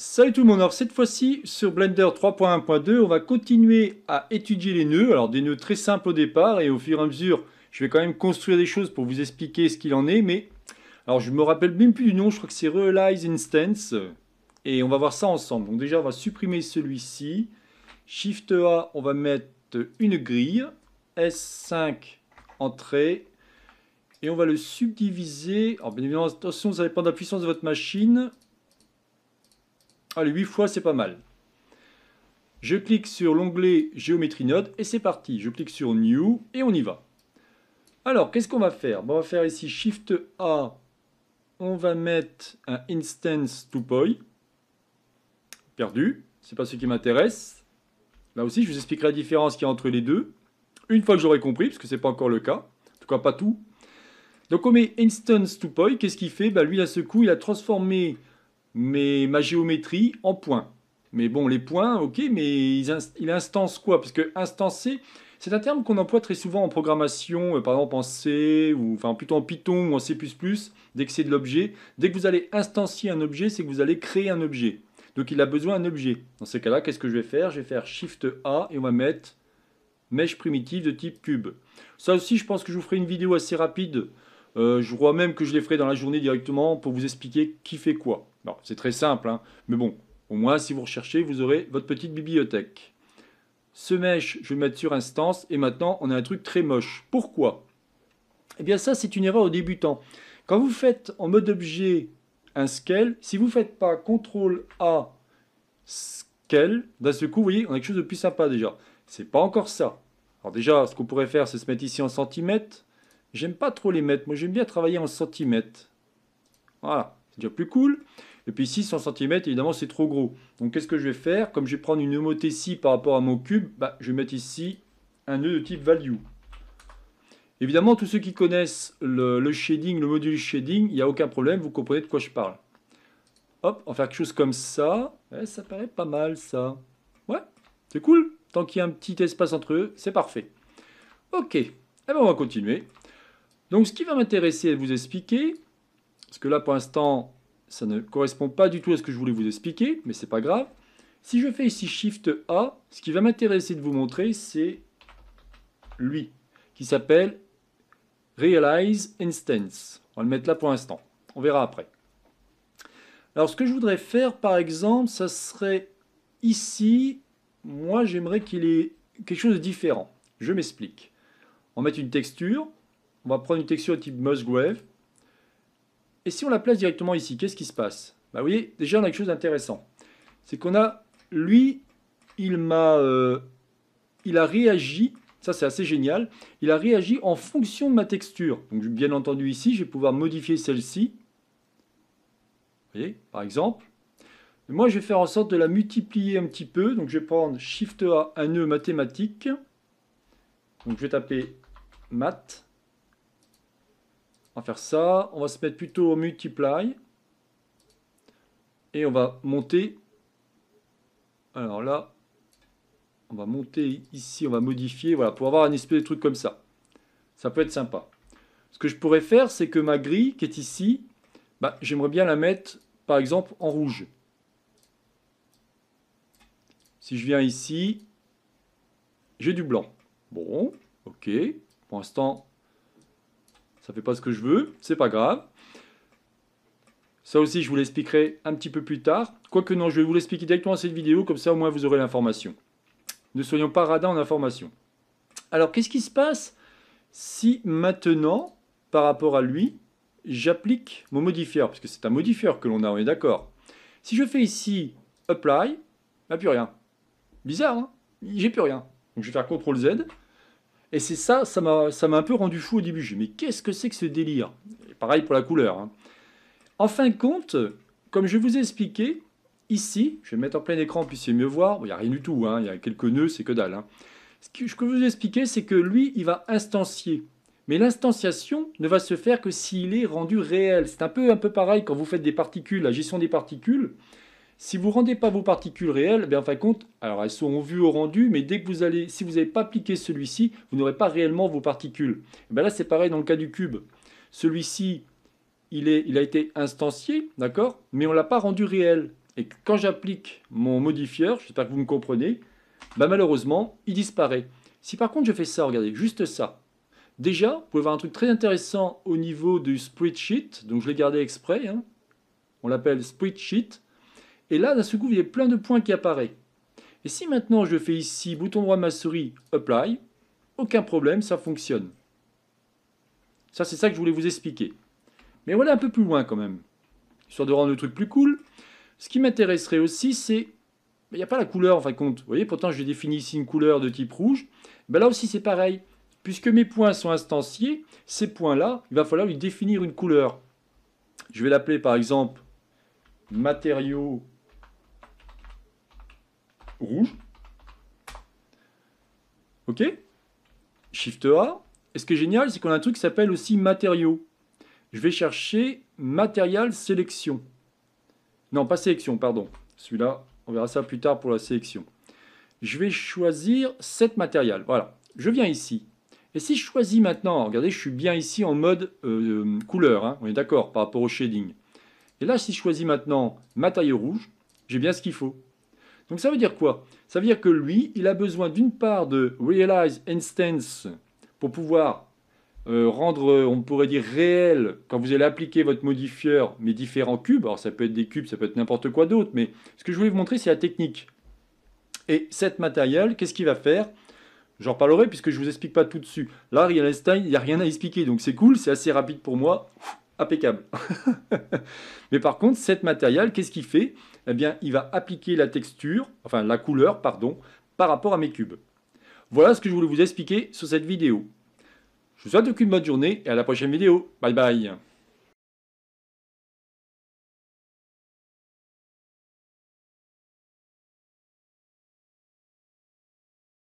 Salut tout le monde, cette fois-ci sur Blender 3.1.2 on va continuer à étudier les nœuds, alors des nœuds très simples au départ et au fur et à mesure je vais quand même construire des choses pour vous expliquer ce qu'il en est mais alors je me rappelle même plus du nom, je crois que c'est Realize Instance et on va voir ça ensemble, donc déjà on va supprimer celui-ci Shift A, on va mettre une grille S5 entrée et on va le subdiviser, alors bien évidemment attention ça dépend de la puissance de votre machine Allez, ah, 8 fois, c'est pas mal. Je clique sur l'onglet Géométrie node et c'est parti. Je clique sur New et on y va. Alors, qu'est-ce qu'on va faire On va faire ici Shift A. On va mettre un Instance poi Perdu. C'est pas ce qui m'intéresse. Là aussi, je vous expliquerai la différence qu'il y a entre les deux. Une fois que j'aurai compris, parce que ce n'est pas encore le cas. En tout cas, pas tout. Donc, on met Instance to poi Qu'est-ce qu'il fait Bah Lui, à ce coup, il a transformé mais ma géométrie en points. Mais bon, les points, ok, mais ils instancent quoi Parce que instancer, c'est un terme qu'on emploie très souvent en programmation, euh, par exemple en C, ou enfin plutôt en Python ou en C++, dès que c'est de l'objet. Dès que vous allez instancier un objet, c'est que vous allez créer un objet. Donc il a besoin d'un objet. Dans ce cas-là, qu'est-ce que je vais faire Je vais faire Shift A et on va mettre mèche primitive de type cube. Ça aussi, je pense que je vous ferai une vidéo assez rapide euh, je crois même que je les ferai dans la journée directement pour vous expliquer qui fait quoi. c'est très simple, hein. mais bon, au moins si vous recherchez, vous aurez votre petite bibliothèque. Ce mesh, je vais le mettre sur instance et maintenant on a un truc très moche. Pourquoi Eh bien ça, c'est une erreur aux débutants. Quand vous faites en mode objet un scale, si vous ne faites pas CTRL A scale, d'un seul coup, vous voyez, on a quelque chose de plus sympa déjà. C'est pas encore ça. Alors déjà, ce qu'on pourrait faire, c'est se mettre ici en centimètres. J'aime pas trop les mettre, Moi, j'aime bien travailler en centimètres. Voilà, c'est déjà plus cool. Et puis ici, 100 cm, évidemment, c'est trop gros. Donc, qu'est-ce que je vais faire Comme je vais prendre une homothétie par rapport à mon cube, bah, je vais mettre ici un nœud de type value. Évidemment, tous ceux qui connaissent le, shading, le module shading, il n'y a aucun problème, vous comprenez de quoi je parle. Hop, on va faire quelque chose comme ça. Eh, ça paraît pas mal, ça. Ouais, c'est cool. Tant qu'il y a un petit espace entre eux, c'est parfait. Ok, eh ben, on va continuer. Donc ce qui va m'intéresser à vous expliquer, parce que là pour l'instant ça ne correspond pas du tout à ce que je voulais vous expliquer, mais c'est pas grave. Si je fais ici Shift A, ce qui va m'intéresser de vous montrer, c'est lui, qui s'appelle Realize Instance. On va le mettre là pour l'instant. On verra après. Alors ce que je voudrais faire par exemple, ça serait ici, moi j'aimerais qu'il ait quelque chose de différent. Je m'explique. On va mettre une texture, on va prendre une texture type Musgrave. Et si on la place directement ici, qu'est-ce qui se passe bah, Vous voyez, déjà on a quelque chose d'intéressant. C'est qu'on a, lui, il m'a... Euh, il a réagi, ça c'est assez génial, il a réagi en fonction de ma texture. Donc bien entendu ici, je vais pouvoir modifier celle-ci. Vous voyez, par exemple. moi, je vais faire en sorte de la multiplier un petit peu. Donc je vais prendre Shift A, un nœud e mathématique. Donc je vais taper math faire ça. On va se mettre plutôt au multiply. Et on va monter. Alors là, on va monter ici, on va modifier. Voilà, pour avoir un espèce de truc comme ça. Ça peut être sympa. Ce que je pourrais faire, c'est que ma grille qui est ici, bah, j'aimerais bien la mettre, par exemple, en rouge. Si je viens ici, j'ai du blanc. Bon, ok. Pour l'instant, ça fait pas ce que je veux, c'est pas grave. Ça aussi, je vous l'expliquerai un petit peu plus tard. Quoique non, je vais vous l'expliquer directement dans cette vidéo, comme ça au moins vous aurez l'information. Ne soyons pas radins en information. Alors, qu'est-ce qui se passe si maintenant, par rapport à lui, j'applique mon modifieur Parce que c'est un modifieur que l'on a, on est d'accord. Si je fais ici Apply, il n'y a plus rien. Bizarre, hein J'ai plus rien. Donc je vais faire CTRL Z, et c'est ça, ça m'a, un peu rendu fou au début. Je me mais qu'est-ce que c'est que ce délire Pareil pour la couleur. Hein. En fin de compte, comme je vous ai expliqué, ici, je vais mettre en plein écran, vous puissiez mieux voir. Il y n'y a rien du tout, hein. il y a quelques nœuds, c'est que dalle. Hein. Ce que je peux vous expliquer, c'est que lui, il va instancier. Mais l'instanciation ne va se faire que s'il est rendu réel. C'est un peu, un peu pareil quand vous faites des particules, la gestion des particules. Si vous ne rendez pas vos particules réelles, bien, en compte, alors elles seront vues au rendu, mais dès que vous allez, si vous n'avez pas appliqué celui-ci, vous n'aurez pas réellement vos particules. Eh ben là, c'est pareil dans le cas du cube. Celui-ci, il, il a été instancié, d'accord, mais on ne l'a pas rendu réel. Et quand j'applique mon modifieur, j'espère que vous me comprenez, ben malheureusement, il disparaît. Si par contre je fais ça, regardez, juste ça, Déjà, vous pouvez voir un truc très intéressant au niveau du spreadsheet. Donc, je l'ai gardé exprès. Hein. On l'appelle spreadsheet. Et là, d'un seul coup, y a plein de points qui apparaissent. Et si maintenant je fais ici, bouton droit de ma souris, Apply, aucun problème, ça fonctionne. Ça, c'est ça que je voulais vous expliquer. Mais on voilà un peu plus loin quand même. Histoire de rendre le truc plus cool. Ce qui m'intéresserait aussi, c'est... Il n'y a pas la couleur en fin de compte. Vous voyez, pourtant, j'ai défini ici une couleur de type rouge. Ben là aussi, c'est pareil. Puisque mes points sont instanciés, ces points-là, il va falloir lui définir une couleur. Je vais l'appeler par exemple matériaux rouge. Ok Shift A. Et ce qui est génial, c'est qu'on a un truc qui s'appelle aussi matériaux. Je vais chercher matériel sélection. Non, pas sélection, pardon. Celui-là, on verra ça plus tard pour la sélection. Je vais choisir cette matériel Voilà. Je viens ici. Et si je choisis maintenant, regardez, je suis bien ici en mode euh, euh, couleur, hein. on est d'accord, par rapport au shading. Et là, si je choisis maintenant matériaux rouge, j'ai bien ce qu'il faut. Donc ça veut dire quoi Ça veut dire que lui, il a besoin d'une part de realize instance pour pouvoir euh, rendre, euh, on pourrait dire, réel, quand vous allez appliquer votre modifieur, mes différents cubes, alors ça peut être des cubes, ça peut être n'importe quoi d'autre, mais ce que je voulais vous montrer, c'est la technique. Et cette matériel, qu'est-ce qu'il va faire J'en reparlerai puisque je ne vous explique pas tout dessus. Là, il n'y a rien à expliquer, donc c'est cool, c'est assez rapide pour moi, impeccable. mais par contre, cette matériel, qu'est-ce qu'il fait eh bien, il va appliquer la texture, enfin la couleur, pardon, par rapport à mes cubes. Voilà ce que je voulais vous expliquer sur cette vidéo. Je vous souhaite une bonne journée et à la prochaine vidéo. Bye bye